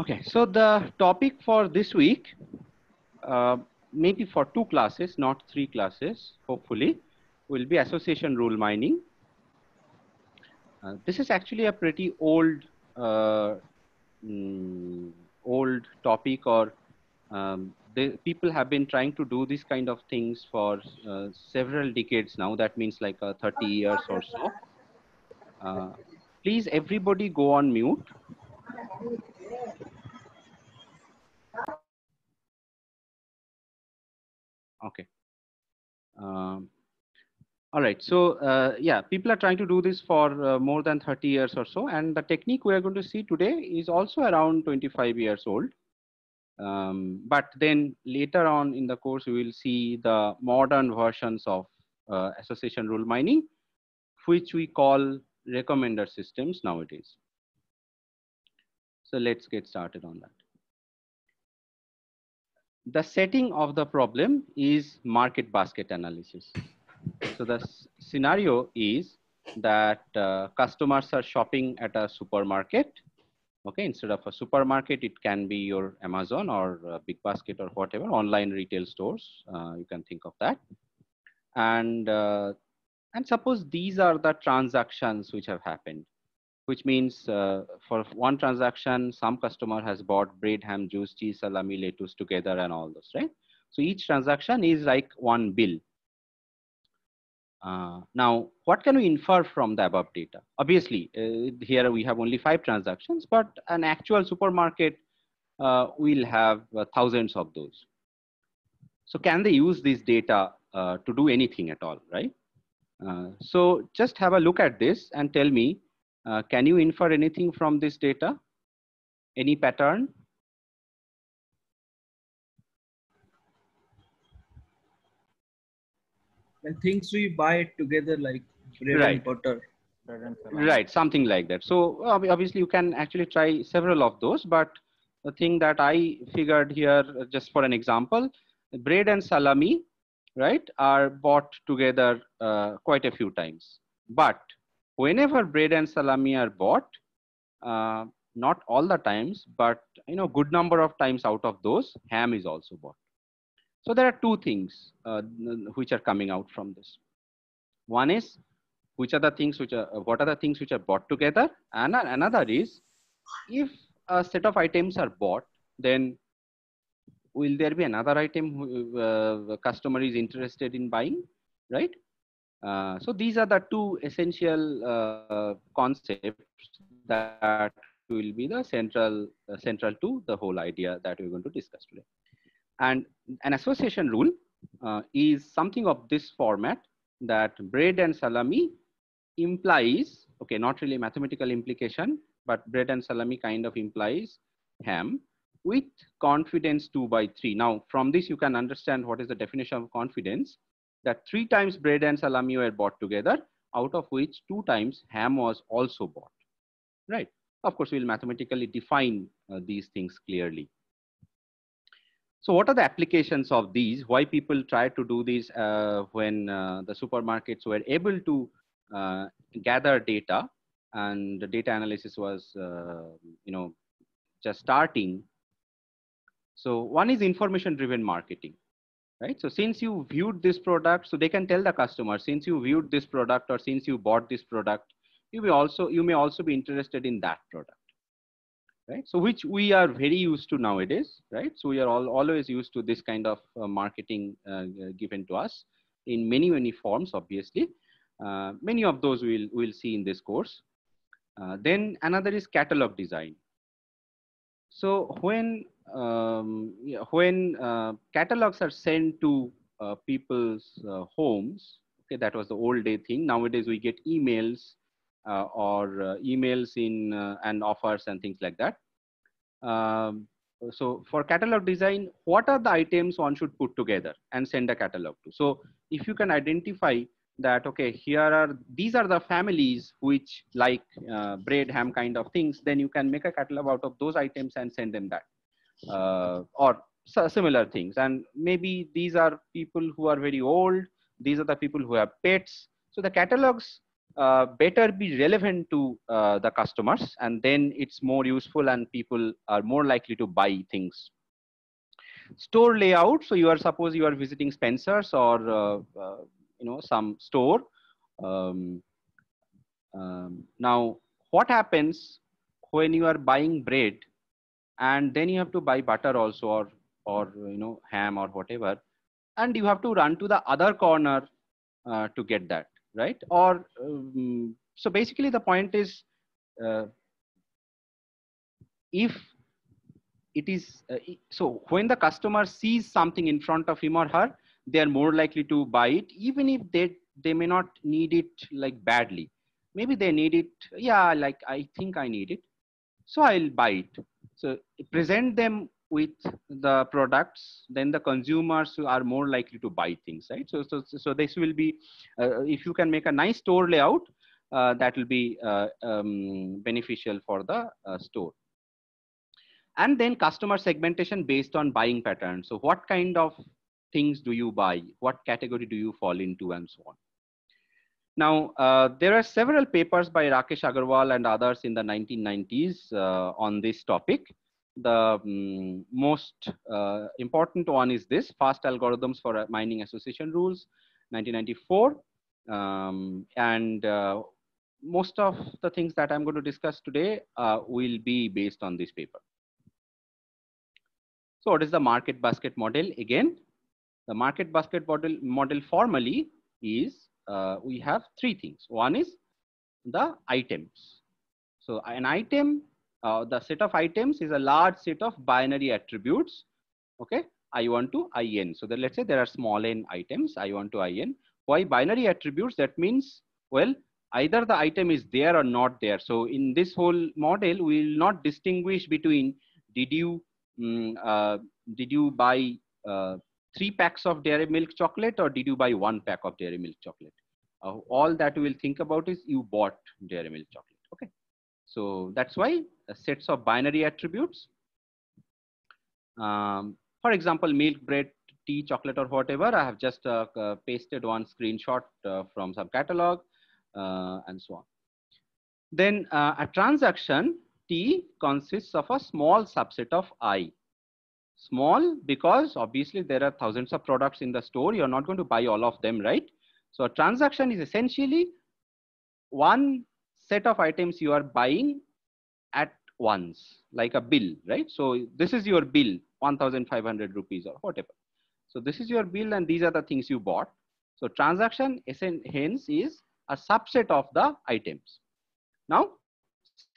Okay, so the topic for this week, uh, maybe for two classes, not three classes, hopefully, will be association rule mining. Uh, this is actually a pretty old, uh, mm, old topic or um, the people have been trying to do these kind of things for uh, several decades now. That means like uh, 30 years or so. Uh, please everybody go on mute. Okay. Um, all right, so uh, yeah, people are trying to do this for uh, more than 30 years or so. And the technique we are going to see today is also around 25 years old. Um, but then later on in the course, we will see the modern versions of uh, association rule mining, which we call recommender systems nowadays. So let's get started on that the setting of the problem is market basket analysis. So the scenario is that uh, customers are shopping at a supermarket. Okay, instead of a supermarket, it can be your Amazon or uh, Big Basket or whatever online retail stores. Uh, you can think of that. And uh, and suppose these are the transactions which have happened which means uh, for one transaction, some customer has bought bread, ham, juice, cheese, salami, lettuce together and all those, right? So each transaction is like one bill. Uh, now, what can we infer from the above data? Obviously, uh, here we have only five transactions, but an actual supermarket uh, will have uh, thousands of those. So can they use this data uh, to do anything at all, right? Uh, so just have a look at this and tell me uh, can you infer anything from this data? Any pattern? And things we buy together like bread right. and butter. Right, something like that. So obviously you can actually try several of those, but the thing that I figured here, uh, just for an example, bread and salami, right, are bought together uh, quite a few times. But whenever bread and salami are bought, uh, not all the times, but you know, good number of times out of those, ham is also bought. So there are two things uh, which are coming out from this. One is which are the things which are uh, what are the things which are bought together, and another is if a set of items are bought, then will there be another item uh, customer is interested in buying, right? Uh, so these are the two essential uh, concepts that will be the central uh, central to the whole idea that we're going to discuss today. And an association rule uh, is something of this format that bread and salami implies, okay, not really mathematical implication, but bread and salami kind of implies ham with confidence 2 by 3. Now, from this, you can understand what is the definition of confidence that three times bread and salami were bought together, out of which two times ham was also bought, right? Of course, we'll mathematically define uh, these things clearly. So what are the applications of these? Why people try to do this uh, when uh, the supermarkets were able to uh, gather data and the data analysis was, uh, you know, just starting. So one is information driven marketing right so since you viewed this product so they can tell the customer since you viewed this product or since you bought this product you may also you may also be interested in that product right so which we are very used to nowadays right so we are all always used to this kind of uh, marketing uh, given to us in many many forms obviously uh, many of those we'll we'll see in this course uh, then another is catalog design so when um, when uh, catalogs are sent to uh, people's uh, homes, okay, that was the old day thing. Nowadays we get emails uh, or uh, emails in uh, and offers and things like that. Um, so for catalog design, what are the items one should put together and send a catalog to? So if you can identify that okay here are these are the families which like uh, bread ham kind of things then you can make a catalog out of those items and send them that uh, or similar things. And maybe these are people who are very old. These are the people who have pets. So the catalogs uh, better be relevant to uh, the customers and then it's more useful and people are more likely to buy things store layout so you are suppose you are visiting spencer's or uh, uh you know some store um, um, now what happens when you are buying bread and then you have to buy butter also or or you know ham or whatever and you have to run to the other corner uh, to get that right or um, so basically the point is uh, if it is uh, so when the customer sees something in front of him or her they are more likely to buy it even if they they may not need it like badly maybe they need it yeah like i think i need it so i'll buy it so present them with the products, then the consumers are more likely to buy things, right? So, so, so this will be, uh, if you can make a nice store layout, uh, that will be uh, um, beneficial for the uh, store. And then customer segmentation based on buying patterns. So what kind of things do you buy? What category do you fall into and so on? Now, uh, there are several papers by Rakesh Agarwal and others in the 1990s uh, on this topic. The um, most uh, important one is this, Fast Algorithms for Mining Association Rules, 1994. Um, and uh, most of the things that I'm going to discuss today uh, will be based on this paper. So what is the market basket model? Again, the market basket model, model formally is uh, we have three things. One is the items. So an item, uh, the set of items is a large set of binary attributes. Okay, I1 to IN. So let's say there are small n items, I1 to IN. Why binary attributes? That means, well, either the item is there or not there. So in this whole model, we will not distinguish between did you, um, uh, did you buy uh, three packs of dairy milk chocolate or did you buy one pack of dairy milk chocolate? Uh, all that we will think about is you bought dairy milk chocolate. Okay. So that's why uh, sets of binary attributes, um, for example, milk, bread, tea, chocolate, or whatever, I have just uh, uh, pasted one screenshot uh, from some catalog uh, and so on. Then a transaction T consists of a small subset of I small because obviously there are thousands of products in the store. You're not going to buy all of them, right? So a transaction is essentially one set of items you are buying at once, like a bill, right? So this is your bill, 1,500 rupees or whatever. So this is your bill and these are the things you bought. So transaction hence is a subset of the items. Now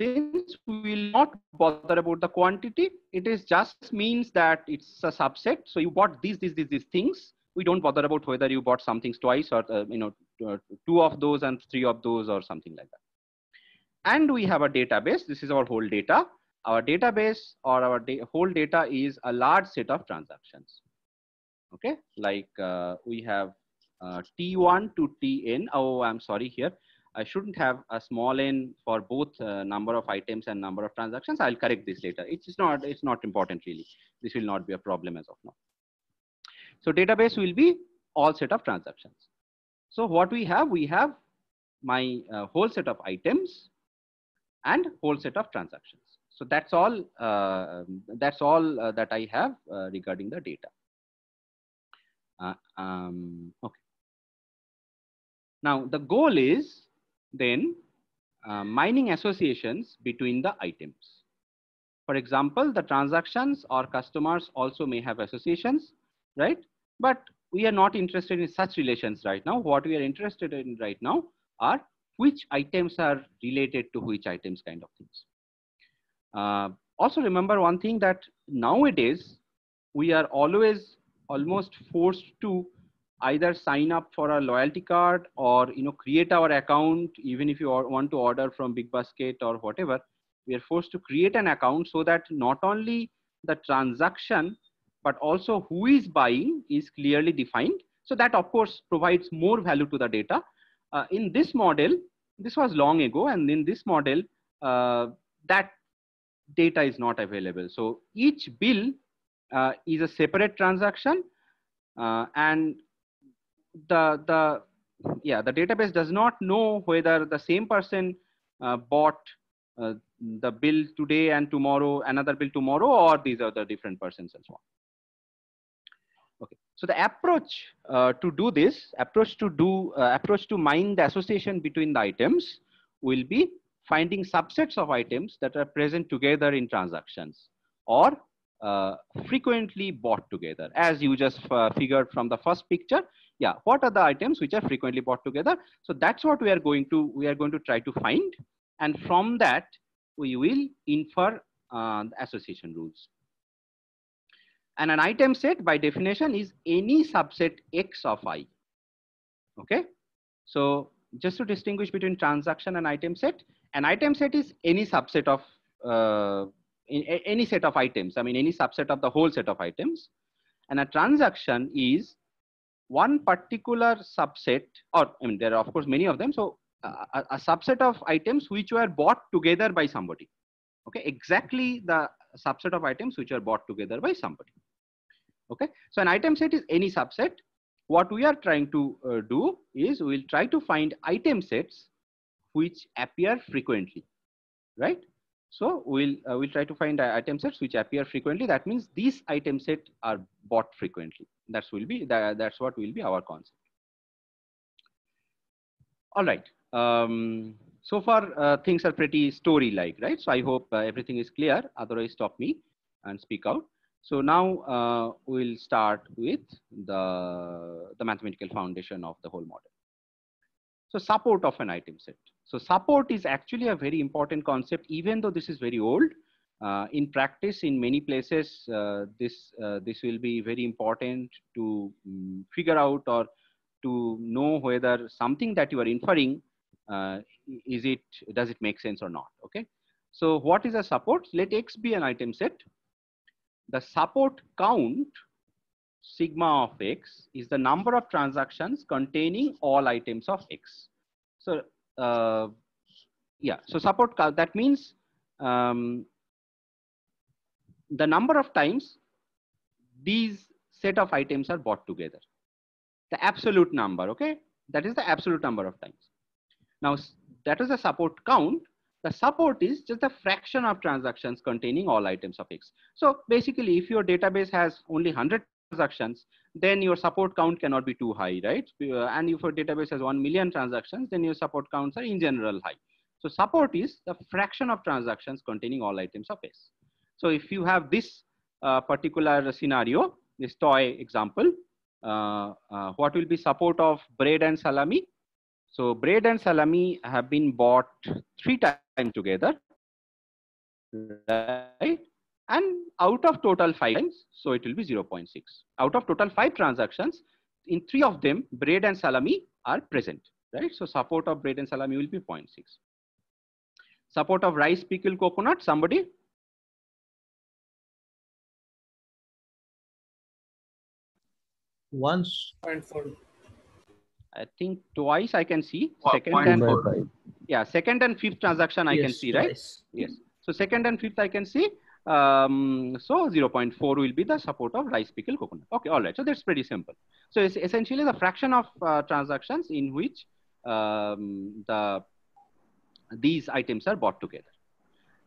since we will not bother about the quantity, it is just means that it's a subset. So you bought these, these, these, these things. We don't bother about whether you bought some things twice or uh, you know uh, two of those and three of those or something like that. And we have a database. This is our whole data. Our database or our da whole data is a large set of transactions. Okay, like uh, we have uh, T1 to Tn. Oh, I'm sorry here. I shouldn't have a small n for both uh, number of items and number of transactions. I'll correct this later. It's not, it's not important really. This will not be a problem as of now. So database will be all set of transactions. So what we have, we have my uh, whole set of items and whole set of transactions. So that's all, uh, that's all uh, that I have uh, regarding the data. Uh, um, okay. Now the goal is then uh, mining associations between the items. For example, the transactions or customers also may have associations, right? But we are not interested in such relations right now. What we are interested in right now are which items are related to which items kind of things. Uh, also remember one thing that nowadays we are always almost forced to either sign up for a loyalty card or you know create our account even if you want to order from big basket or whatever we are forced to create an account so that not only the transaction but also who is buying is clearly defined so that of course provides more value to the data uh, in this model this was long ago and in this model uh, that data is not available so each bill uh, is a separate transaction uh, and the the yeah the database does not know whether the same person uh, bought uh, the bill today and tomorrow another bill tomorrow or these are the different persons and so on okay so the approach uh, to do this approach to do uh, approach to mine the association between the items will be finding subsets of items that are present together in transactions or uh, frequently bought together as you just uh, figured from the first picture yeah what are the items which are frequently bought together so that's what we are going to we are going to try to find and from that we will infer uh, association rules and an item set by definition is any subset x of i okay so just to distinguish between transaction and item set an item set is any subset of uh, any set of items i mean any subset of the whole set of items and a transaction is one particular subset, or I mean, there are of course many of them. So uh, a, a subset of items which were bought together by somebody. Okay, exactly the subset of items which are bought together by somebody. Okay, so an item set is any subset. What we are trying to uh, do is we will try to find item sets which appear frequently, right? So we'll uh, we'll try to find uh, item sets which appear frequently. That means these item set are bought frequently that's will be that, that's what will be our concept all right um, so far uh, things are pretty story like right so i hope uh, everything is clear otherwise stop me and speak out so now uh, we'll start with the the mathematical foundation of the whole model so support of an item set so support is actually a very important concept even though this is very old uh, in practice, in many places, uh, this, uh, this will be very important to um, figure out or to know whether something that you are inferring, is it, does it make sense or not, okay? So what is a support? Let X be an item set. The support count sigma of X is the number of transactions containing all items of X. So uh, yeah, so support count, that means um, the number of times these set of items are bought together. The absolute number, okay? That is the absolute number of times. Now, that is the support count. The support is just a fraction of transactions containing all items of X. So basically, if your database has only 100 transactions, then your support count cannot be too high, right? Uh, and if your database has 1 million transactions, then your support counts are in general high. So support is the fraction of transactions containing all items of S. So if you have this uh, particular scenario, this toy example, uh, uh, what will be support of bread and salami? So bread and salami have been bought three times together, right? And out of total five times, so it will be 0.6. Out of total five transactions, in three of them, bread and salami are present, right? So support of bread and salami will be 0.6. Support of rice, pickle, coconut, somebody? once four. I think twice I can see. Wow, second and Five. yeah, second and fifth transaction yes, I can see, twice. right? Yes. So second and fifth I can see. Um, so 0.4 will be the support of rice pickle coconut. Okay, all right. So that's pretty simple. So it's essentially the fraction of uh, transactions in which um, the these items are bought together.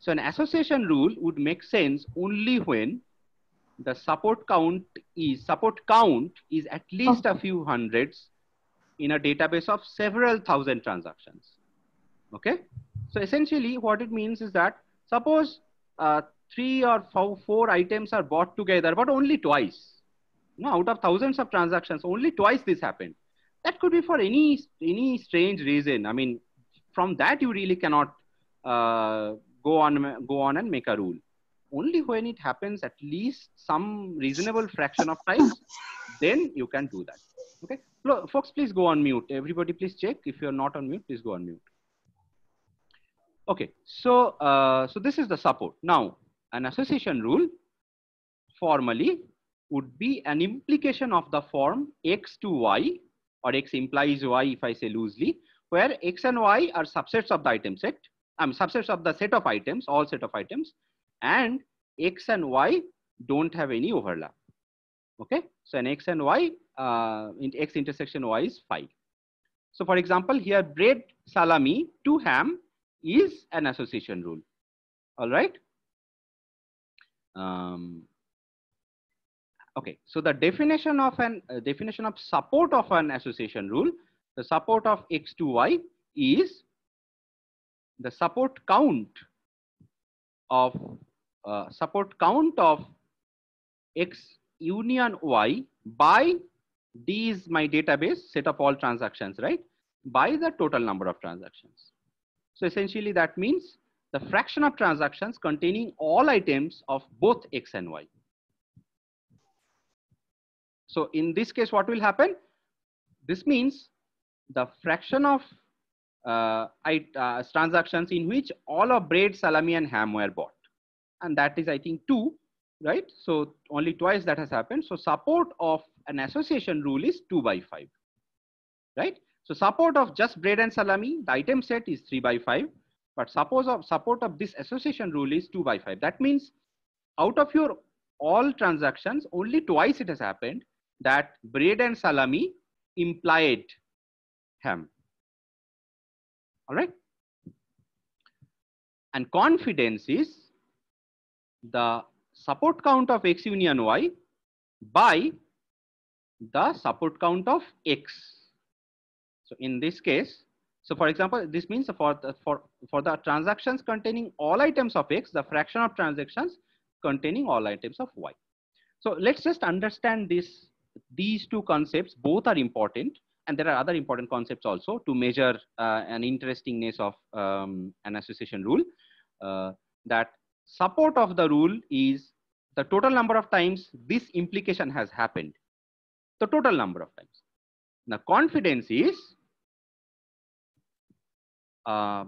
So an association rule would make sense only when the support count is support count is at least okay. a few hundreds in a database of several thousand transactions. Okay. So essentially what it means is that suppose uh, three or four, four items are bought together, but only twice. You know, out of thousands of transactions, only twice this happened. That could be for any, any strange reason. I mean, from that you really cannot uh, go on, go on and make a rule only when it happens at least some reasonable fraction of times, then you can do that. Okay, folks, please go on mute. Everybody, please check. If you're not on mute, please go on mute. Okay, so uh, so this is the support. Now, an association rule formally would be an implication of the form x to y or x implies y if I say loosely, where x and y are subsets of the item set. I'm mean, subsets of the set of items, all set of items, and x and y don't have any overlap. Okay, so an x and y uh, in x intersection y is five. So for example, here bread salami to ham is an association rule. All right. Um, okay, so the definition of an uh, definition of support of an association rule, the support of x to y is the support count of uh, support count of x union y by d is my database set of all transactions, right? By the total number of transactions. So essentially that means the fraction of transactions containing all items of both x and y. So in this case, what will happen? This means the fraction of uh, uh, transactions in which all of bread, salami, and ham were bought and that is I think two, right? So only twice that has happened. So support of an association rule is two by five, right? So support of just bread and salami, the item set is three by five, but suppose of support of this association rule is two by five. That means out of your all transactions, only twice it has happened that bread and salami implied ham. All right. And confidence is the support count of x union y by the support count of x. So in this case, so for example, this means for the, for, for the transactions containing all items of x, the fraction of transactions containing all items of y. So let's just understand this, these two concepts, both are important. And there are other important concepts also to measure uh, an interestingness of um, an association rule uh, that support of the rule is the total number of times this implication has happened. The total number of times. Now confidence is uh,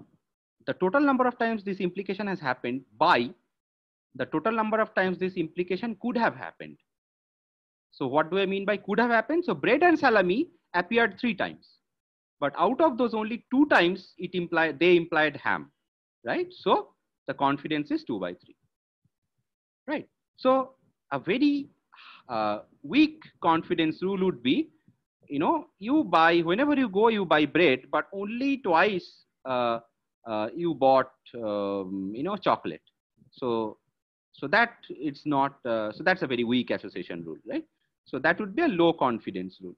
the total number of times this implication has happened by the total number of times this implication could have happened. So what do I mean by could have happened? So bread and salami appeared three times, but out of those only two times it implied they implied ham, right? So the confidence is 2 by 3. Right. So a very uh, weak confidence rule would be, you know, you buy, whenever you go, you buy bread, but only twice uh, uh, you bought, um, you know, chocolate. So, so that it's not, uh, so that's a very weak association rule, right? So that would be a low confidence rule.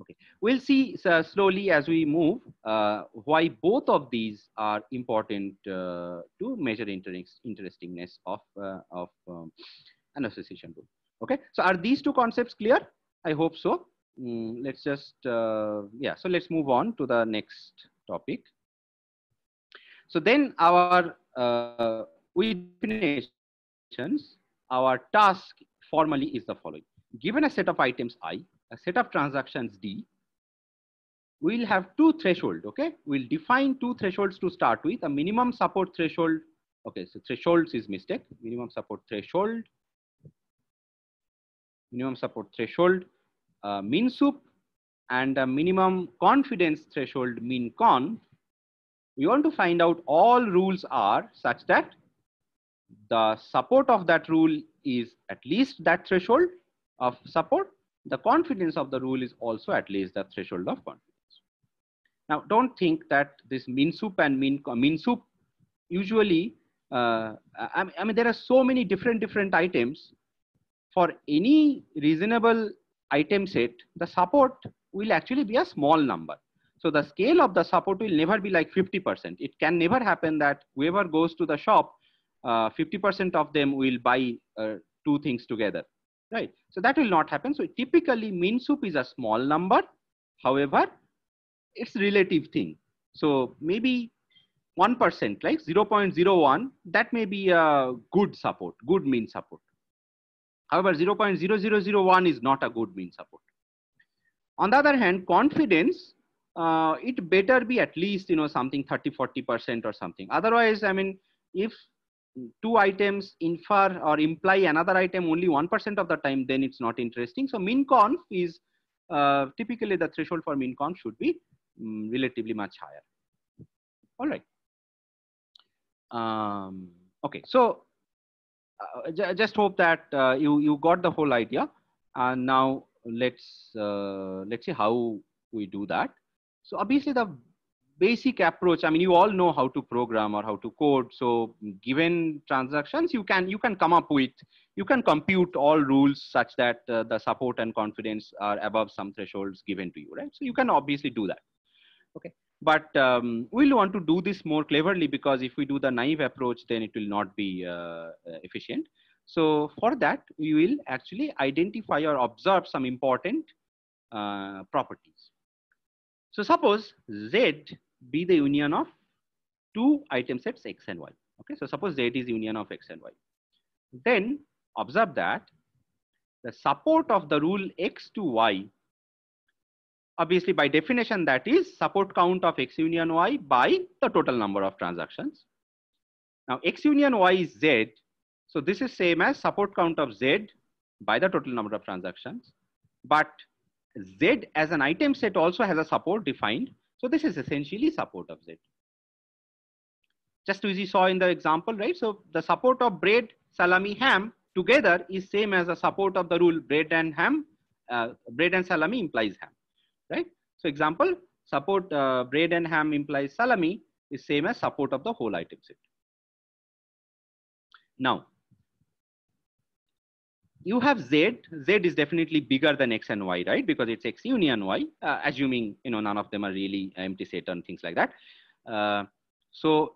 Okay, we'll see uh, slowly as we move uh, why both of these are important uh, to measure interest, interestingness of, uh, of um, an association rule. Okay, so are these two concepts clear? I hope so. Mm, let's just, uh, yeah, so let's move on to the next topic. So then our, with definitions, our task formally is the following. Given a set of items I, a set of transactions D, we'll have two thresholds, okay? We'll define two thresholds to start with, a minimum support threshold. Okay, so thresholds is mistake, minimum support threshold, minimum support threshold, uh, min sup, and a minimum confidence threshold, min con. We want to find out all rules are such that the support of that rule is at least that threshold of support the confidence of the rule is also at least the threshold of confidence. Now, don't think that this mean soup and mean, uh, soup usually, uh, I, mean, I mean, there are so many different, different items. For any reasonable item set, the support will actually be a small number. So the scale of the support will never be like 50%. It can never happen that whoever goes to the shop, 50% uh, of them will buy uh, two things together right? So that will not happen. So typically mean soup is a small number. However, it's relative thing. So maybe 1%, like 0.01, that may be a good support, good mean support. However, 0.0001 is not a good mean support. On the other hand, confidence, uh, it better be at least, you know, something 30, 40% or something. Otherwise, I mean, if two items infer or imply another item only 1% of the time, then it's not interesting. So conf is uh, typically the threshold for conf should be um, relatively much higher. All right. Um, okay, so uh, just hope that uh, you, you got the whole idea. And now let's, uh, let's see how we do that. So obviously the basic approach i mean you all know how to program or how to code so given transactions you can you can come up with you can compute all rules such that uh, the support and confidence are above some thresholds given to you right so you can obviously do that okay but um, we'll want to do this more cleverly because if we do the naive approach then it will not be uh, uh efficient so for that we will actually identify or observe some important uh, properties so suppose z be the union of two item sets x and y. Okay, so suppose z is union of x and y. Then observe that the support of the rule x to y, obviously by definition that is support count of x union y by the total number of transactions. Now x union y is z, so this is same as support count of z by the total number of transactions. But z as an item set also has a support defined so this is essentially support of Z. Just as you saw in the example, right? So the support of bread, salami, ham together is same as the support of the rule bread and ham, uh, bread and salami implies ham, right? So example, support uh, bread and ham implies salami is same as support of the whole item set. Now, you have z z is definitely bigger than x and y right because it's x union y uh, assuming you know none of them are really empty set and things like that uh, so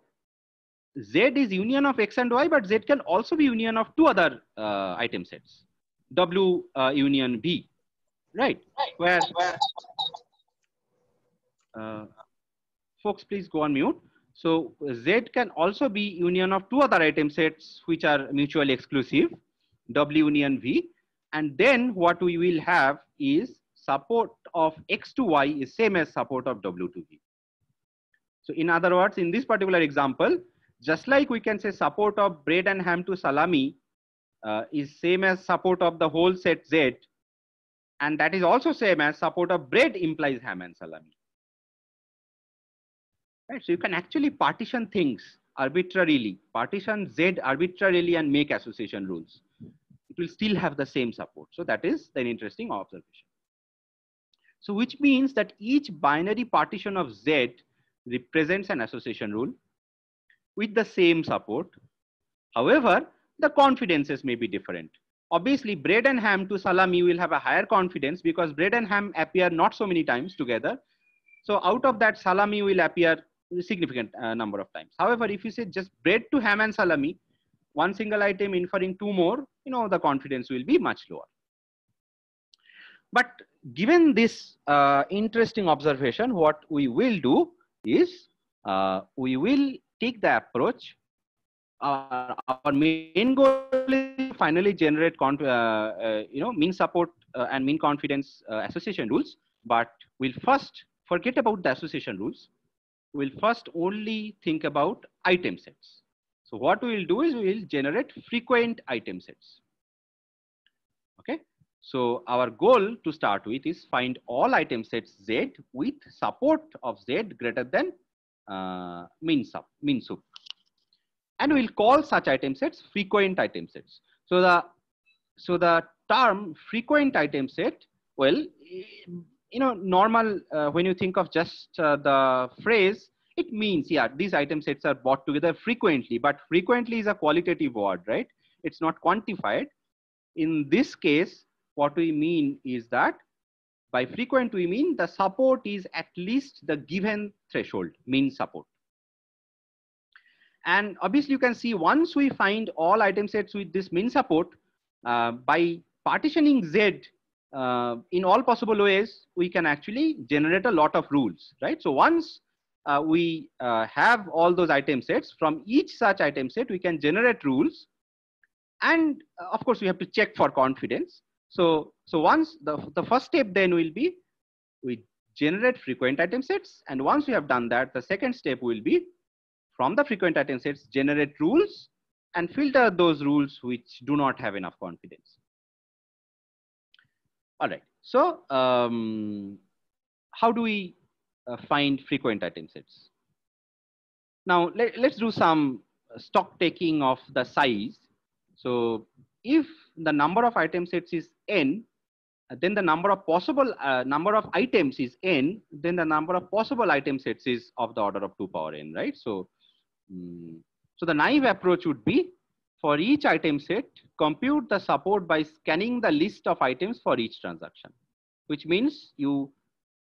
z is union of x and y but z can also be union of two other uh, item sets w uh, union b right, right. where, where uh, folks please go on mute so z can also be union of two other item sets which are mutually exclusive W union V. And then what we will have is support of X to Y is same as support of W to V. So in other words, in this particular example, just like we can say support of bread and ham to salami uh, is same as support of the whole set Z. And that is also same as support of bread implies ham and salami. Right, so you can actually partition things arbitrarily, partition Z arbitrarily and make association rules it will still have the same support. So that is an interesting observation. So which means that each binary partition of Z represents an association rule with the same support. However, the confidences may be different. Obviously, bread and ham to salami will have a higher confidence because bread and ham appear not so many times together. So out of that, salami will appear significant uh, number of times. However, if you say just bread to ham and salami, one single item inferring two more, you know, the confidence will be much lower. But given this uh, interesting observation, what we will do is uh, we will take the approach. Uh, our main goal is finally generate, uh, uh, you know, mean support uh, and mean confidence association rules. But we'll first forget about the association rules. We'll first only think about item sets. So what we will do is we will generate frequent item sets. Okay. So our goal to start with is find all item sets Z with support of Z greater than uh, min sub, min sub. And we'll call such item sets frequent item sets. So the, so the term frequent item set, well, you know, normal, uh, when you think of just uh, the phrase, it means, yeah, these item sets are bought together frequently, but frequently is a qualitative word, right? It's not quantified. In this case, what we mean is that by frequent, we mean the support is at least the given threshold, mean support. And obviously you can see once we find all item sets with this min support, uh, by partitioning Z uh, in all possible ways, we can actually generate a lot of rules, right? So once uh, we uh, have all those item sets. From each such item set, we can generate rules. And uh, of course, we have to check for confidence. So, so once the, the first step then will be, we generate frequent item sets. And once we have done that, the second step will be from the frequent item sets, generate rules and filter those rules which do not have enough confidence. All right. So um, how do we uh, find frequent item sets. Now let, let's do some stock taking of the size. So if the number of item sets is n, then the number of possible uh, number of items is n, then the number of possible item sets is of the order of 2 power n, right? So, um, so the naive approach would be for each item set, compute the support by scanning the list of items for each transaction, which means you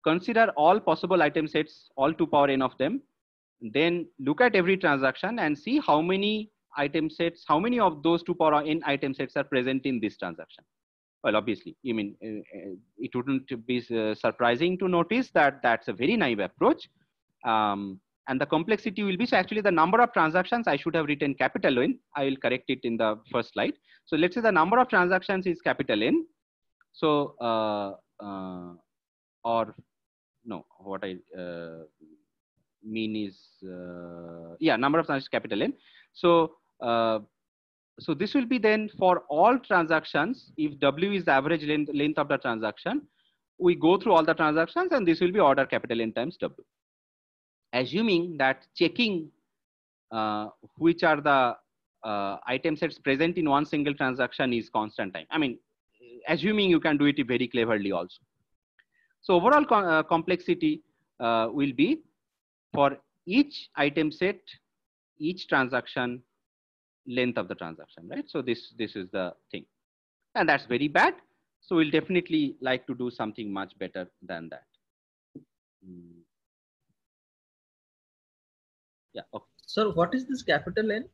consider all possible item sets, all to power n of them. Then look at every transaction and see how many item sets, how many of those to power n item sets are present in this transaction. Well, obviously, you I mean uh, uh, it wouldn't be uh, surprising to notice that that's a very naive approach. Um, and the complexity will be so actually the number of transactions I should have written capital N. I will correct it in the first slide. So let's say the number of transactions is capital N. So uh, uh, or no, what I uh, mean is, uh, yeah, number of transactions capital N. So, uh, so this will be then for all transactions, if W is the average length, length of the transaction, we go through all the transactions and this will be order capital N times W. Assuming that checking uh, which are the uh, item sets present in one single transaction is constant time. I mean, assuming you can do it very cleverly also. So overall uh, complexity uh, will be for each item set, each transaction, length of the transaction, right? So this, this is the thing. And that's very bad. So we'll definitely like to do something much better than that. Hmm. Yeah. Okay. Sir, what is this capital N?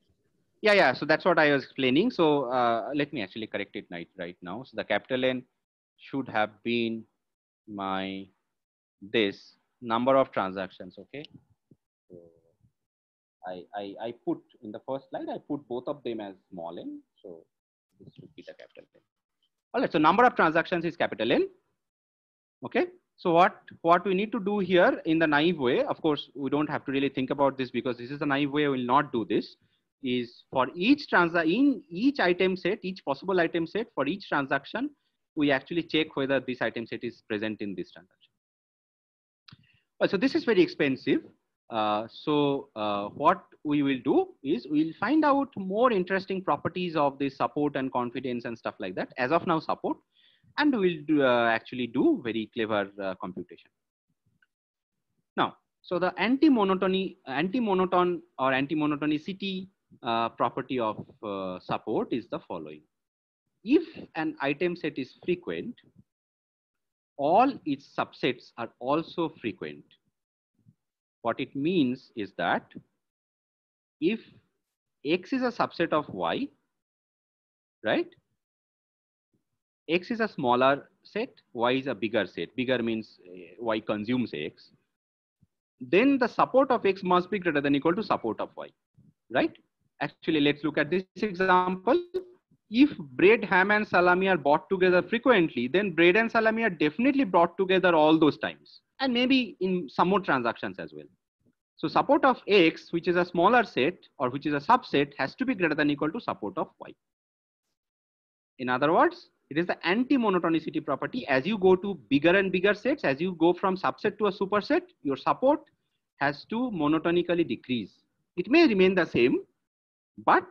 Yeah, yeah. So that's what I was explaining. So uh, let me actually correct it right, right now. So the capital N should have been my this number of transactions, okay? So I, I, I put in the first slide, I put both of them as small n. So this would be the capital N. All right, so number of transactions is capital N. Okay, so what, what we need to do here in the naive way, of course, we don't have to really think about this because this is a naive way, I will not do this, is for each transaction, in each item set, each possible item set, for each transaction, we actually check whether this item set is present in this transaction. Well, so this is very expensive. Uh, so uh, what we will do is we'll find out more interesting properties of the support and confidence and stuff like that. As of now, support, and we'll do, uh, actually do very clever uh, computation. Now, so the anti-monotony, anti-monoton or anti-monotonicity uh, property of uh, support is the following if an item set is frequent, all its subsets are also frequent. What it means is that if X is a subset of Y, right? X is a smaller set, Y is a bigger set. Bigger means eh, Y consumes X. Then the support of X must be greater than equal to support of Y, right? Actually, let's look at this example if bread, ham, and salami are bought together frequently, then bread and salami are definitely brought together all those times, and maybe in some more transactions as well. So support of X, which is a smaller set or which is a subset, has to be greater than equal to support of Y. In other words, it is the anti-monotonicity property. As you go to bigger and bigger sets, as you go from subset to a superset, your support has to monotonically decrease. It may remain the same, but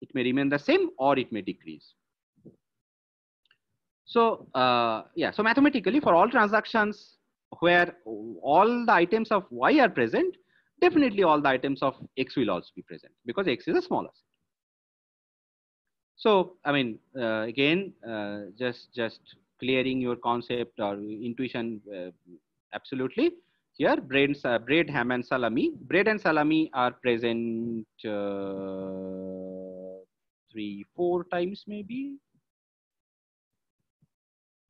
it may remain the same or it may decrease. So uh, yeah, so mathematically for all transactions where all the items of y are present, definitely all the items of x will also be present because x is a smaller set. So I mean, uh, again, uh, just just clearing your concept or intuition uh, absolutely. Here, bread, bread, ham, and salami. Bread and salami are present. Uh, three, four times maybe.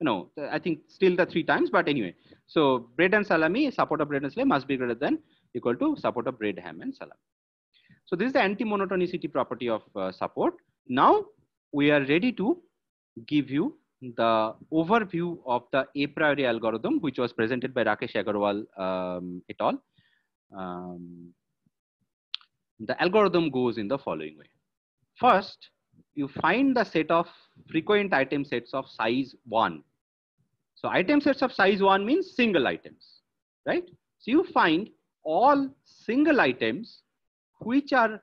No, I think still the three times, but anyway. So bread and salami, support of bread and salami must be greater than equal to support of bread, ham and salami. So this is the anti-monotonicity property of uh, support. Now we are ready to give you the overview of the a priori algorithm, which was presented by Rakesh Agarwal um, et al. Um, the algorithm goes in the following way. First, you find the set of frequent item sets of size 1. So item sets of size 1 means single items, right? So you find all single items which are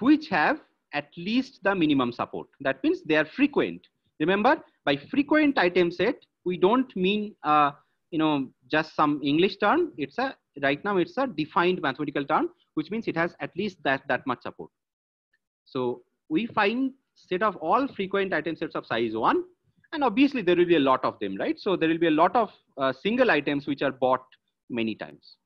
which have at least the minimum support. That means they are frequent. Remember, by frequent item set, we don't mean uh, you know just some English term. It's a right now it's a defined mathematical term, which means it has at least that that much support. So we find set of all frequent item sets of size 1 and obviously there will be a lot of them right so there will be a lot of uh, single items which are bought many times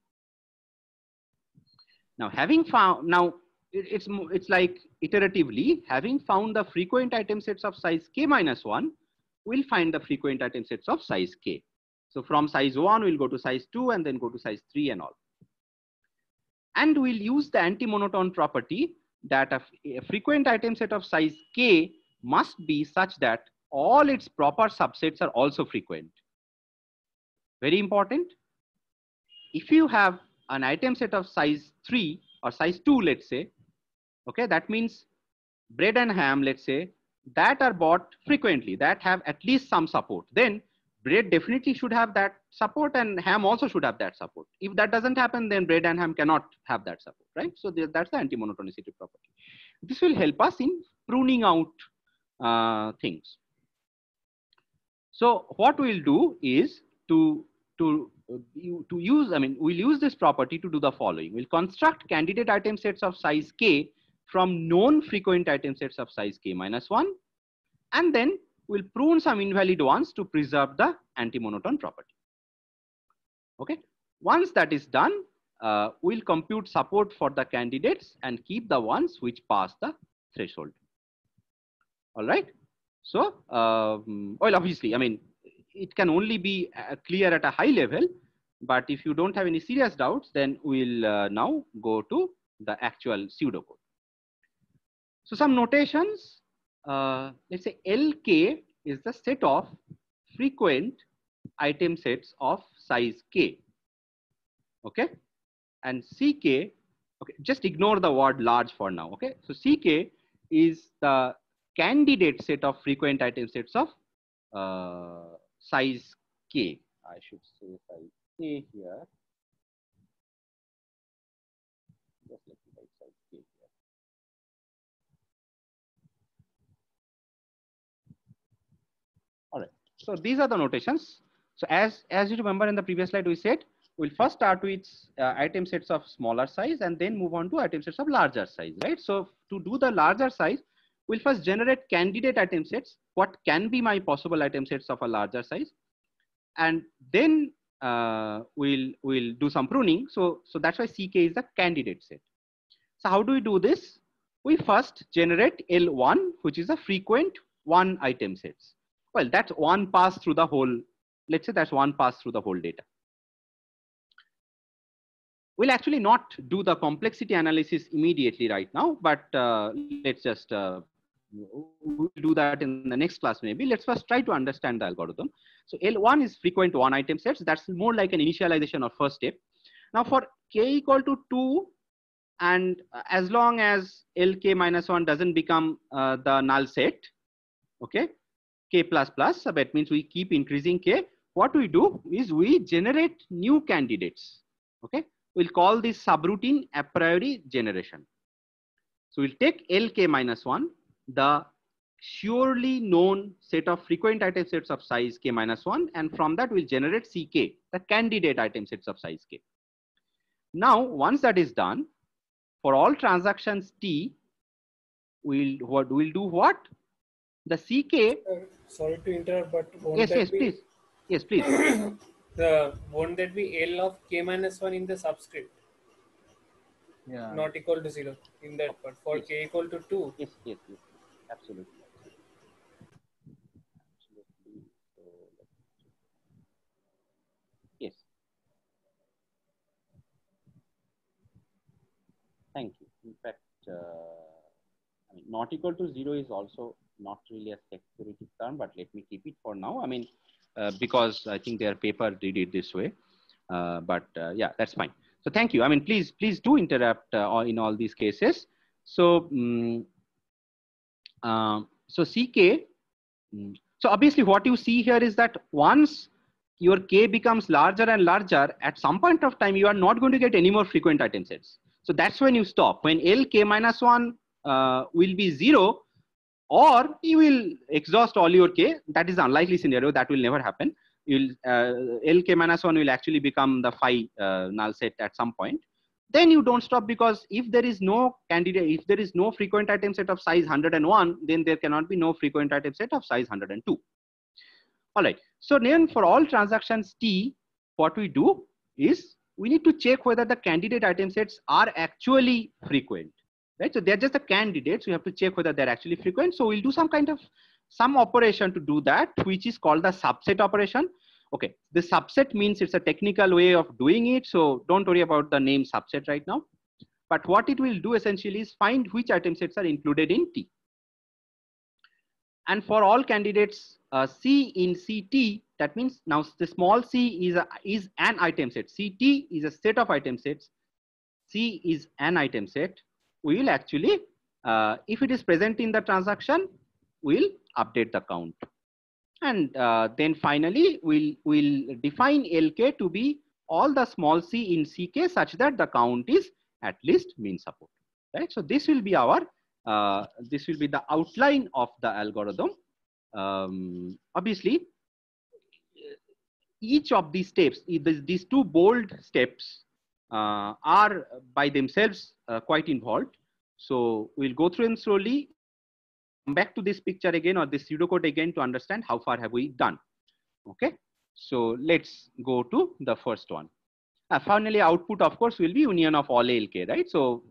now having found now it, it's it's like iteratively having found the frequent item sets of size k minus 1 we'll find the frequent item sets of size k so from size 1 we'll go to size 2 and then go to size 3 and all and we'll use the anti monotone property that a, a frequent item set of size k must be such that all its proper subsets are also frequent. Very important. If you have an item set of size 3 or size 2, let's say, okay, that means bread and ham, let's say, that are bought frequently, that have at least some support. Then bread definitely should have that support and ham also should have that support. If that doesn't happen, then bread and ham cannot have that support right? So that's the anti-monotonicity property. This will help us in pruning out uh, things. So what we'll do is to, to, uh, to use, I mean, we'll use this property to do the following. We'll construct candidate item sets of size k from known frequent item sets of size k minus 1. And then we'll prune some invalid ones to preserve the anti-monotone property. Okay. Once that is done, uh, will compute support for the candidates and keep the ones which pass the threshold. All right. So, um, well, obviously, I mean, it can only be uh, clear at a high level, but if you don't have any serious doubts, then we'll uh, now go to the actual pseudocode. So some notations, uh, let's say LK is the set of frequent item sets of size K. Okay, and CK, okay, just ignore the word large for now, okay? So CK is the candidate set of frequent item sets of uh, size K. I should say size K here. Just size K here. All right, so these are the notations. So as, as you remember in the previous slide, we said we'll first start with uh, item sets of smaller size and then move on to item sets of larger size, right? So to do the larger size, we'll first generate candidate item sets. What can be my possible item sets of a larger size? And then uh, we'll, we'll do some pruning. So, so that's why CK is the candidate set. So how do we do this? We first generate L1, which is a frequent one item sets. Well, that's one pass through the whole, let's say that's one pass through the whole data. We'll actually not do the complexity analysis immediately right now, but uh, let's just uh, we'll do that in the next class maybe. Let's first try to understand the algorithm. So L1 is frequent one item sets. That's more like an initialization or first step. Now for k equal to 2, and uh, as long as lk minus 1 doesn't become uh, the null set, okay, k plus plus, so that means we keep increasing k, what we do is we generate new candidates okay we'll call this subroutine a priori generation. So we'll take LK minus one, the surely known set of frequent item sets of size K minus one, and from that we'll generate CK, the candidate item sets of size K. Now, once that is done, for all transactions T, we'll, what, we'll do what? The CK. Uh, sorry to interrupt, but. Yes, yes, be... please. Yes, please. the won't that be L of k minus 1 in the subscript? Yeah. Not equal to 0 in that part for yes. k equal to 2. Yes, yes, yes. Absolutely. Absolutely. Yes. Thank you. In fact, uh, I mean, not equal to 0 is also not really a security term, but let me keep it for now. I mean, uh, because I think their paper did it this way. Uh, but uh, yeah, that's fine. So thank you. I mean, please, please do interrupt in all these cases. So, mm, um, so CK, mm, so obviously what you see here is that once your K becomes larger and larger, at some point of time, you are not going to get any more frequent item sets. So that's when you stop. When L K minus one uh, will be zero, or you will exhaust all your k that is unlikely scenario that will never happen you'll uh, lk minus 1 will actually become the phi uh, null set at some point then you don't stop because if there is no candidate if there is no frequent item set of size 101 then there cannot be no frequent item set of size 102 all right so then for all transactions t what we do is we need to check whether the candidate item sets are actually frequent right? So they're just the candidates. We have to check whether they're actually frequent. So we'll do some kind of some operation to do that, which is called the subset operation. Okay, the subset means it's a technical way of doing it. So don't worry about the name subset right now. But what it will do essentially is find which item sets are included in T. And for all candidates uh, C in CT, that means now the small c is, a, is an item set. CT is a set of item sets. C is an item set we will actually, uh, if it is present in the transaction, we'll update the count. And uh, then finally, we'll, we'll define LK to be all the small c in CK such that the count is at least mean support, right? So this will be our, uh, this will be the outline of the algorithm. Um, obviously, each of these steps, these, these two bold steps uh, are by themselves uh, quite involved. So we'll go through them slowly, come back to this picture again or this pseudocode again to understand how far have we done. Okay, so let's go to the first one. Uh, finally, output of course will be union of all ALK, right? So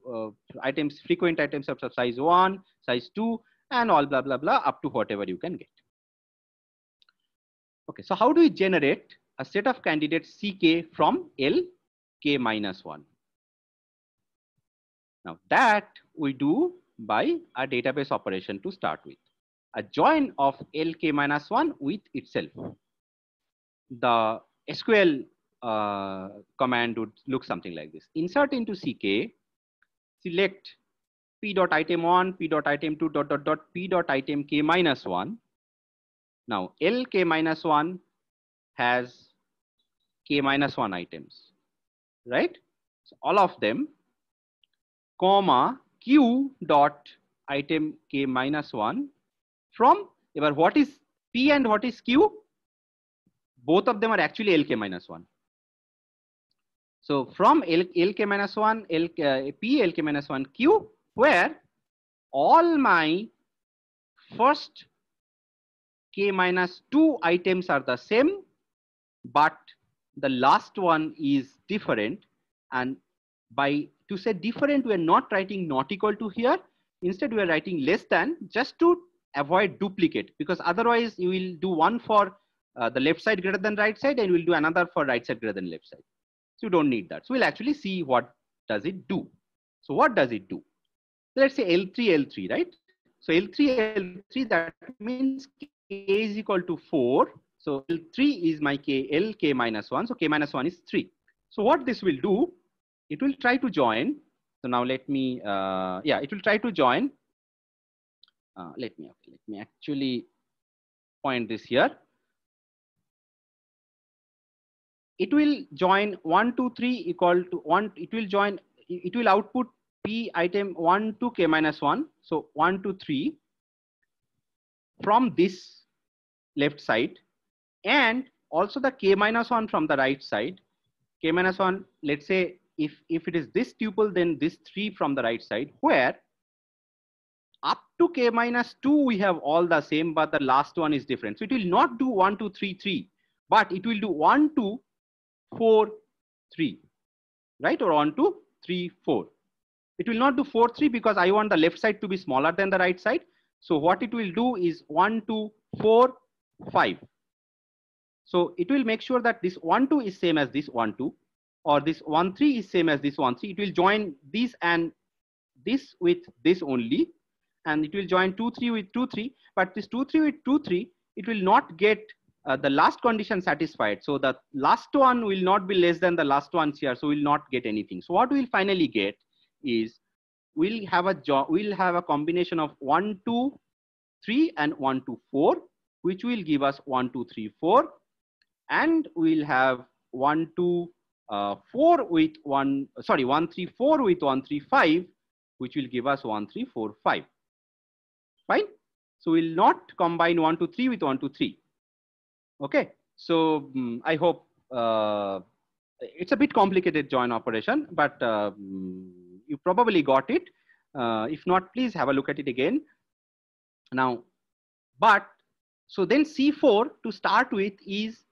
uh, items, frequent items of size one, size two, and all blah, blah, blah, up to whatever you can get. Okay, so how do we generate a set of candidates CK from L k minus 1. Now that we do by a database operation to start with. A join of lk minus 1 with itself. The SQL uh, command would look something like this. Insert into ck, select p dot item one p dot item 2, dot dot dot p dot item k minus 1. Now lk minus 1 has k minus 1 items right? So all of them, comma q dot item k minus 1 from what is p and what is q? Both of them are actually lk minus 1. So from L, lk minus 1, L, uh, p lk minus 1 q, where all my first k minus 2 items are the same, but the last one is different. And by to say different, we're not writing not equal to here. Instead, we're writing less than just to avoid duplicate because otherwise you will do one for uh, the left side greater than right side and we'll do another for right side greater than left side. So you don't need that. So we'll actually see what does it do. So what does it do? Let's say L3, L3, right? So L3, L3, that means K is equal to 4 so L3 is my k, L k minus 1. So k minus 1 is 3. So what this will do, it will try to join. So now let me, uh, yeah, it will try to join. Uh, let me, okay, let me actually point this here. It will join 1, 2, 3 equal to 1. It will join, it will output P item 1 to k minus 1. So 1 2, 3 from this left side and also the k minus 1 from the right side k minus 1 let's say if if it is this tuple then this 3 from the right side where up to k minus 2 we have all the same but the last one is different so it will not do 1 2 3 3 but it will do 1 2 4 3 right or 1 2 3 4 it will not do 4 3 because i want the left side to be smaller than the right side so what it will do is 1 2 4 5 so it will make sure that this 1, 2 is same as this 1, 2 or this 1, 3 is same as this 1, 3. It will join this and this with this only and it will join 2, 3 with 2, 3. But this 2, 3 with 2, 3, it will not get uh, the last condition satisfied. So the last one will not be less than the last ones here. So we'll not get anything. So what we'll finally get is we'll have a job. We'll have a combination of one, two, three, and one, two, four, which will give us one, two, three, four, and we'll have 1 2 uh, 4 with 1 sorry one three four 3 4 with 1 3 5 which will give us 1 3 4 5 fine so we'll not combine 1 2 3 with 1 2 3 okay so um, i hope uh, it's a bit complicated join operation but uh, mm, you probably got it uh, if not please have a look at it again now but so then c4 to start with is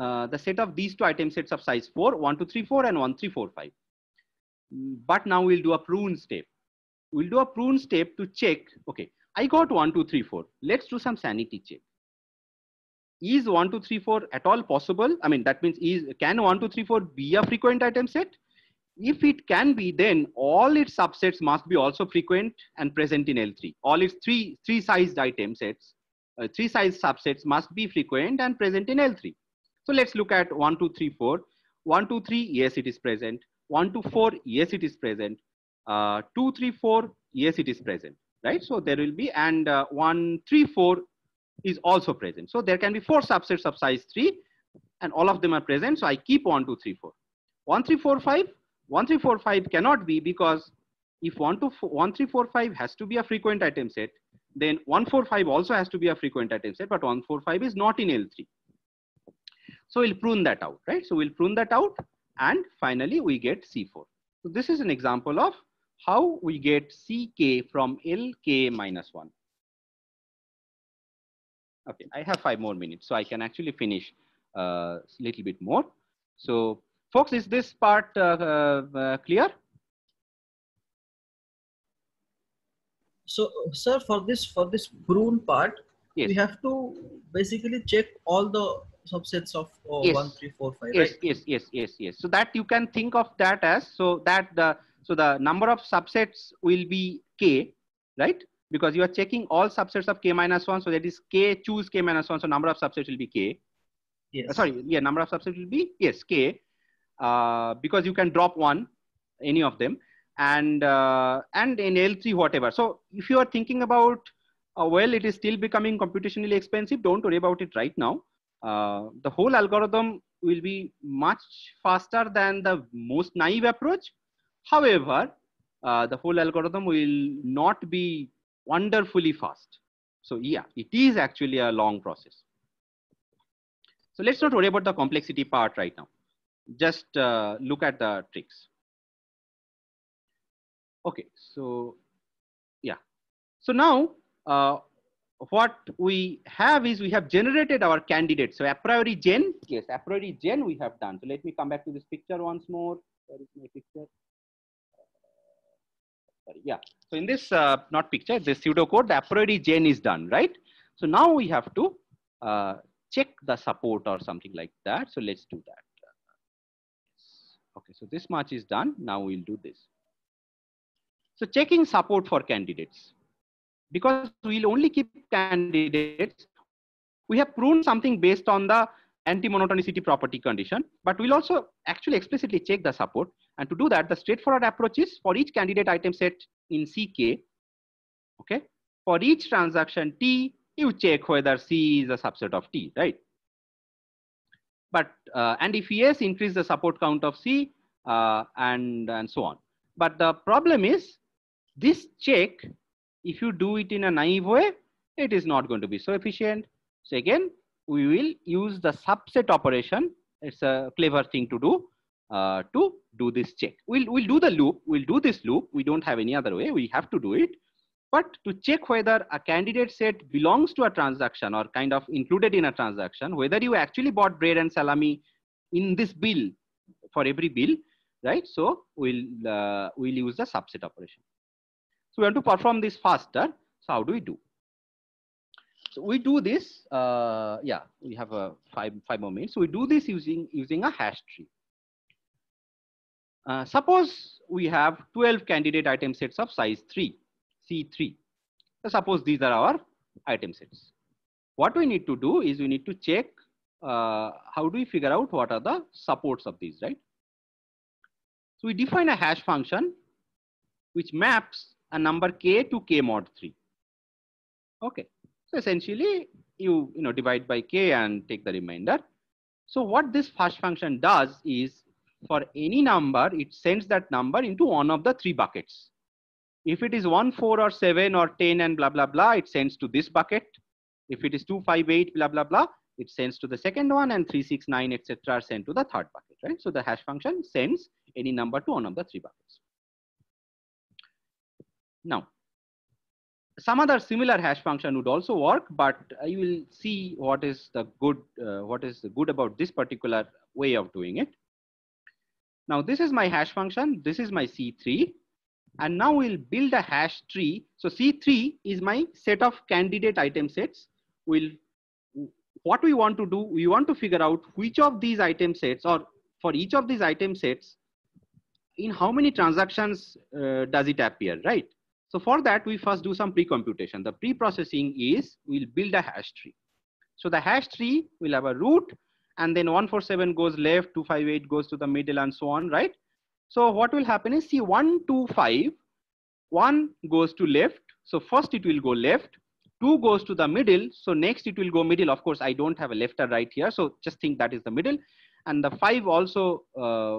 uh, the set of these two item sets of size 4, 1, 2, 3, 4 and 1, 3, 4, 5. But now we'll do a prune step. We'll do a prune step to check, okay, I got 1, 2, 3, 4. Let's do some sanity check. Is 1, 2, 3, 4 at all possible? I mean, that means is can 1, 2, 3, 4 be a frequent item set? If it can be, then all its subsets must be also frequent and present in L3. All its three, three sized item sets, uh, three sized subsets must be frequent and present in L3. So let's look at 1, 2, 3, 4. 1, 2, 3, yes, it is present. 1, 2, 4, yes, it is present. Uh, 2, 3, 4, yes, it is present, right? So there will be, and uh, 1, 3, 4 is also present. So there can be four subsets of size 3, and all of them are present. So I keep 1, 2, 3, 4. 1, 3, 4, 5, 1, 3, 4, 5 cannot be because if 1, 2, 4, 1, 3, 4, 5 has to be a frequent item set, then 5 also has to be a frequent item set, but 5 is not in L3. So we'll prune that out, right? So we'll prune that out and finally we get C4. So this is an example of how we get CK from LK minus one. Okay, I have five more minutes, so I can actually finish a uh, little bit more. So folks, is this part uh, uh, uh, clear? So sir, for this, for this prune part, yes. we have to basically check all the subsets of uh, yes. 1 3 4 5 yes right? yes yes yes yes so that you can think of that as so that the so the number of subsets will be k right because you are checking all subsets of k minus 1 so that is k choose k minus 1 so number of subsets will be k yes uh, sorry yeah number of subsets will be yes k uh, because you can drop one any of them and uh, and in l3 whatever so if you are thinking about uh, well it is still becoming computationally expensive don't worry about it right now uh, the whole algorithm will be much faster than the most naive approach. However, uh, the whole algorithm will not be wonderfully fast. So yeah, it is actually a long process. So let's not worry about the complexity part right now. Just uh, look at the tricks. Okay, so yeah. So now uh, what we have is we have generated our candidate. So a priori gen, yes, a priori gen we have done. So let me come back to this picture once more. Where is my picture? Uh, sorry, yeah. So in this, uh, not picture, this pseudocode, the a priori gen is done, right? So now we have to uh, check the support or something like that. So let's do that. Okay, so this much is done. Now we'll do this. So checking support for candidates because we'll only keep candidates we have pruned something based on the anti-monotonicity property condition, but we'll also actually explicitly check the support. And to do that, the straightforward approach is for each candidate item set in CK, okay? For each transaction T, you check whether C is a subset of T, right? But, uh, and if yes, increase the support count of C uh, and, and so on. But the problem is this check if you do it in a naive way, it is not going to be so efficient. So again, we will use the subset operation. It's a clever thing to do uh, to do this check. We'll, we'll do the loop. We'll do this loop. We don't have any other way. We have to do it. But to check whether a candidate set belongs to a transaction or kind of included in a transaction, whether you actually bought bread and salami in this bill for every bill, right? So we'll, uh, we'll use the subset operation. So we have to perform this faster. So how do we do? So we do this, uh, yeah, we have a uh, five, five more minutes. So we do this using, using a hash tree. Uh, suppose we have 12 candidate item sets of size 3, C3. So suppose these are our item sets. What we need to do is we need to check uh, how do we figure out what are the supports of these, right? So we define a hash function which maps a number k to k mod 3. Okay. So essentially, you, you know, divide by k and take the remainder. So what this hash function does is for any number, it sends that number into one of the three buckets. If it is 1, 4, or 7, or 10, and blah, blah, blah, it sends to this bucket. If it is 2, 5, 8, blah, blah, blah, it sends to the second one, and 3, 6, 9, etc. are sent to the third bucket, right? So the hash function sends any number to one of the three buckets. Now, some other similar hash function would also work, but you will see what is the good, uh, what is the good about this particular way of doing it. Now, this is my hash function. This is my C3. And now we'll build a hash tree. So C3 is my set of candidate item sets. We'll, what we want to do, we want to figure out which of these item sets or for each of these item sets, in how many transactions uh, does it appear, right? So for that, we first do some pre-computation. The pre-processing is we'll build a hash tree. So the hash tree will have a root and then 147 goes left, 258 goes to the middle and so on, right? So what will happen is see 125, one goes to left. So first it will go left, two goes to the middle. So next it will go middle. Of course, I don't have a left or right here. So just think that is the middle and the five also uh,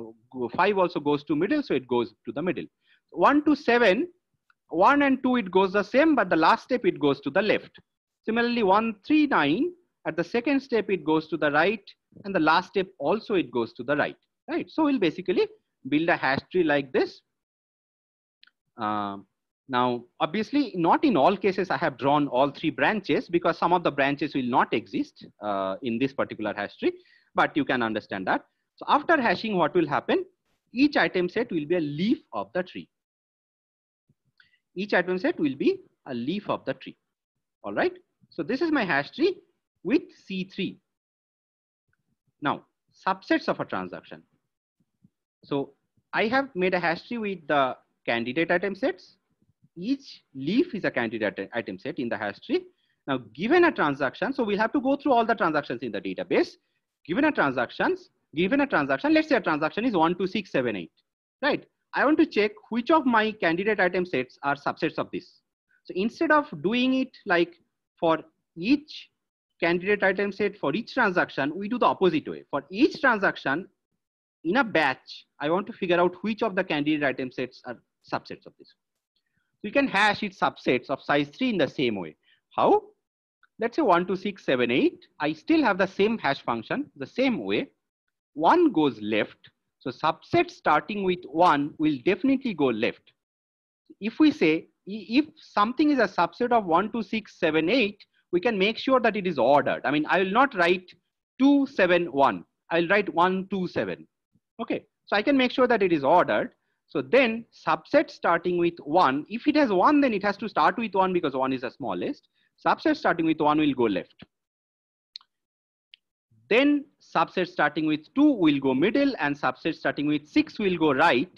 five also goes to middle so it goes to the middle one to seven 1 and 2, it goes the same, but the last step, it goes to the left. Similarly, 1, 3, 9, at the second step, it goes to the right, and the last step also, it goes to the right, right? So we'll basically build a hash tree like this. Um, now, obviously, not in all cases I have drawn all three branches because some of the branches will not exist uh, in this particular hash tree, but you can understand that. So after hashing, what will happen? Each item set will be a leaf of the tree. Each atom set will be a leaf of the tree. All right. So this is my hash tree with C3. Now, subsets of a transaction. So I have made a hash tree with the candidate item sets. Each leaf is a candidate item set in the hash tree. Now, given a transaction, so we'll have to go through all the transactions in the database. Given a transactions, given a transaction, let's say a transaction is 1, 2, 6, 7, 8, right? I want to check which of my candidate item sets are subsets of this. So instead of doing it like for each candidate item set for each transaction, we do the opposite way. For each transaction in a batch, I want to figure out which of the candidate item sets are subsets of this. We can hash its subsets of size three in the same way. How? Let's say one, two, six, seven, eight. I still have the same hash function, the same way. One goes left so subset starting with one will definitely go left. If we say, if something is a subset of one, two, six, seven, eight, we can make sure that it is ordered. I mean, I will not write two, seven, one. I will write one, two, seven. Okay, so I can make sure that it is ordered. So then subset starting with one, if it has one, then it has to start with one because one is the smallest. Subset starting with one will go left. Then subset starting with 2 will go middle and subset starting with 6 will go right.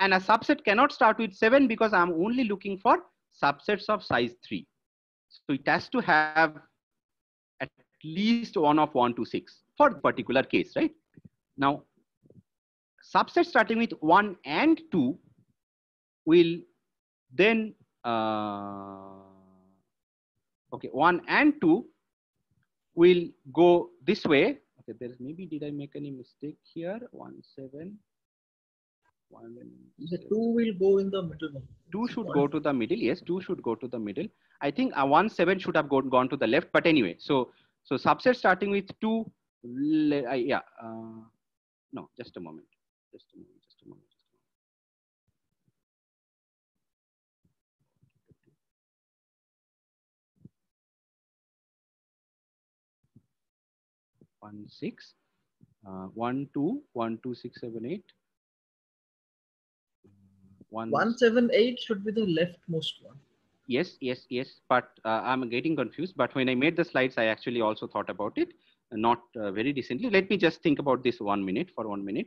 And a subset cannot start with 7 because I'm only looking for subsets of size 3. So it has to have at least one of 1 to 6 for particular case, right? Now, subset starting with 1 and 2 will then, uh, okay, 1 and 2 will go this way. Okay, there's maybe did I make any mistake here? One seven. One, the two will go in the middle. Two should one. go to the middle. Yes, two should go to the middle. I think a uh, one seven should have gone gone to the left. But anyway, so so subset starting with two. Uh, yeah. Uh, no, just a moment. Just a moment. Just a moment. one six uh, one two one two six seven eight. One, one seven eight should be the leftmost one. Yes, yes, yes. But uh, I'm getting confused. But when I made the slides, I actually also thought about it, not uh, very recently. Let me just think about this one minute for one minute.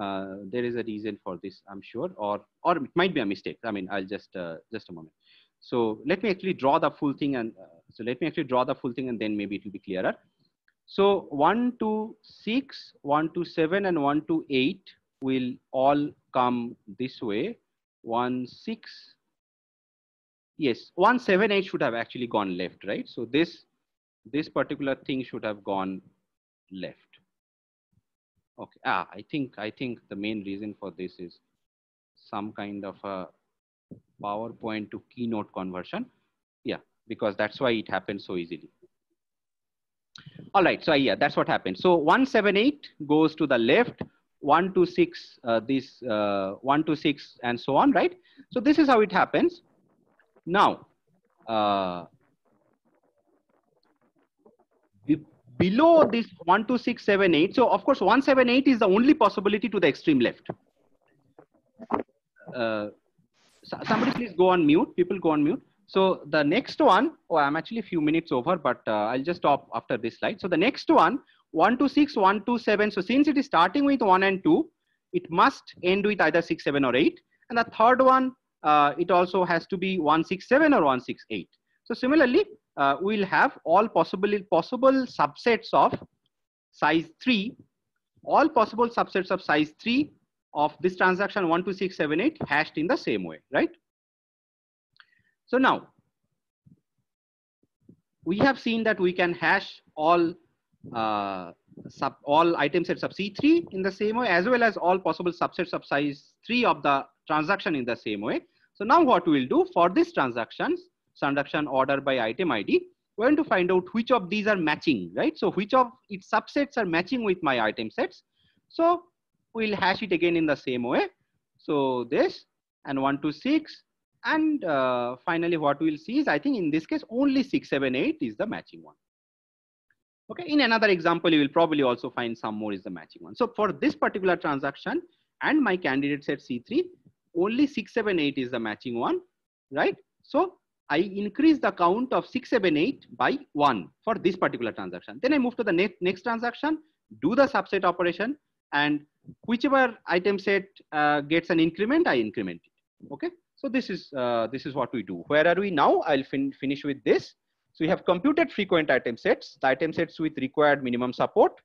Uh, there is a reason for this, I'm sure, or or it might be a mistake. I mean, I'll just uh, just a moment. So let me actually draw the full thing, and uh, so let me actually draw the full thing, and then maybe it will be clearer. So 1 to 6, 1 to 7, and 1 to 8 will all come this way. 1, 6, yes, 1, 7, 8 should have actually gone left, right? So this, this particular thing should have gone left. Okay, ah, I think, I think the main reason for this is some kind of a PowerPoint to Keynote conversion. Yeah, because that's why it happens so easily. All right, so yeah, that's what happened. So 178 goes to the left, one two six uh, this uh, and so on, right? So this is how it happens. Now, uh, below this one two six seven eight, So, of course, one seven eight is the only possibility to the extreme left. Uh, somebody please go on mute. People go on mute. So the next one, oh, I'm actually a few minutes over, but uh, I'll just stop after this slide. So the next one, 126, 127. So since it is starting with 1 and 2, it must end with either 6, 7 or 8. And the third one, uh, it also has to be 167 or 168. So similarly, uh, we'll have all possible, possible subsets of size 3, all possible subsets of size 3 of this transaction 12678 hashed in the same way, right? So now we have seen that we can hash all uh, sub all item sets of C3 in the same way as well as all possible subsets of size 3 of the transaction in the same way. So now what we'll do for this transactions, transaction order by item ID, we're going to find out which of these are matching, right? So which of its subsets are matching with my item sets. So we'll hash it again in the same way. So this and 1 to 6 and uh, finally, what we'll see is, I think in this case, only 678 is the matching one. Okay, in another example, you will probably also find some more is the matching one. So for this particular transaction and my candidate set C3, only 678 is the matching one, right? So I increase the count of 678 by 1 for this particular transaction. Then I move to the next, next transaction, do the subset operation, and whichever item set uh, gets an increment, I increment it. Okay. So this is, uh, this is what we do. Where are we now? I'll fin finish with this. So we have computed frequent item sets, the item sets with required minimum support.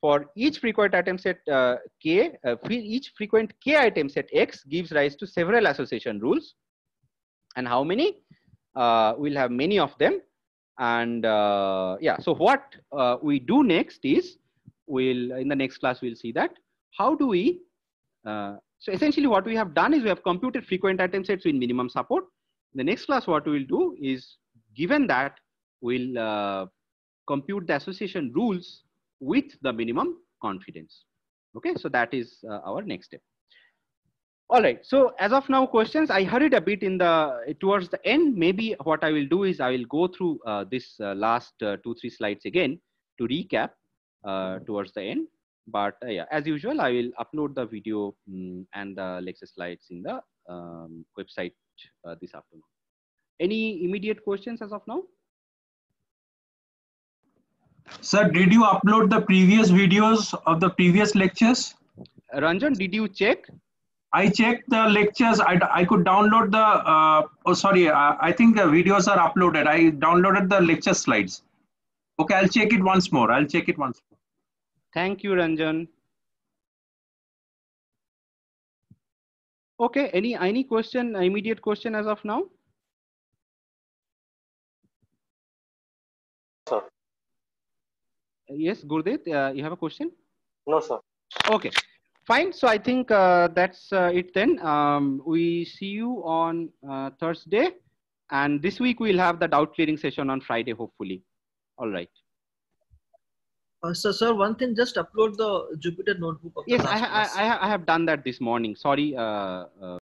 For each frequent item set uh, k, uh, each frequent k item set x gives rise to several association rules. And how many? Uh, we'll have many of them. And uh, yeah, so what uh, we do next is, we'll in the next class we'll see that. How do we uh, so essentially what we have done is we have computed frequent item sets with minimum support. The next class, what we will do is given that we'll uh, compute the association rules with the minimum confidence. Okay, so that is uh, our next step. All right, so as of now questions, I hurried a bit in the uh, towards the end. Maybe what I will do is I will go through uh, this uh, last uh, two, three slides again to recap towards the end but uh, yeah, as usual, I will upload the video um, and the lecture slides in the um, website uh, this afternoon. Any immediate questions as of now? Sir, did you upload the previous videos of the previous lectures? Ranjan, did you check? I checked the lectures. I, I could download the, uh, oh, sorry, I, uh, I think the videos are uploaded. I downloaded the lecture slides. Okay, I'll check it once more. I'll check it once. Thank you, Ranjan. Okay, any, any question, immediate question as of now? Sir. Yes, Gurdeep, uh, you have a question? No, sir. Okay, fine. So I think uh, that's uh, it then. Um, we see you on uh, Thursday. And this week we'll have the doubt clearing session on Friday, hopefully. All right. Uh, so, sir, one thing, just upload the Jupyter notebook. yes, I, I, I, have done that this morning. Sorry, uh, uh,